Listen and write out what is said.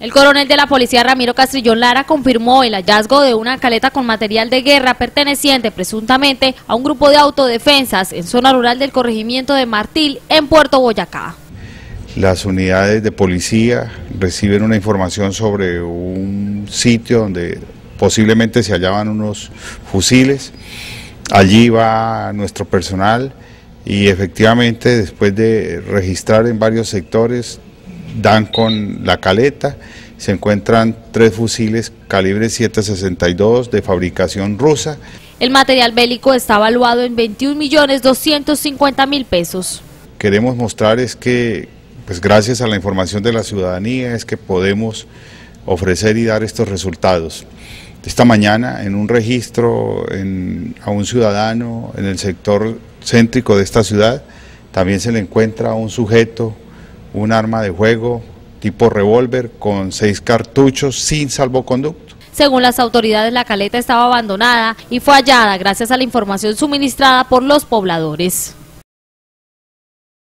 El coronel de la policía Ramiro Castrillón Lara confirmó el hallazgo de una caleta con material de guerra perteneciente presuntamente a un grupo de autodefensas en zona rural del corregimiento de Martil en Puerto Boyacá. Las unidades de policía reciben una información sobre un sitio donde posiblemente se hallaban unos fusiles. Allí va nuestro personal y efectivamente después de registrar en varios sectores dan con la caleta, se encuentran tres fusiles calibre 762 de fabricación rusa. El material bélico está evaluado en 21 millones 250 mil pesos. Queremos mostrar es que, pues gracias a la información de la ciudadanía, es que podemos ofrecer y dar estos resultados. Esta mañana, en un registro a un ciudadano en el sector céntrico de esta ciudad, también se le encuentra a un sujeto un arma de juego tipo revólver con seis cartuchos sin salvoconducto. Según las autoridades, la caleta estaba abandonada y fue hallada gracias a la información suministrada por los pobladores.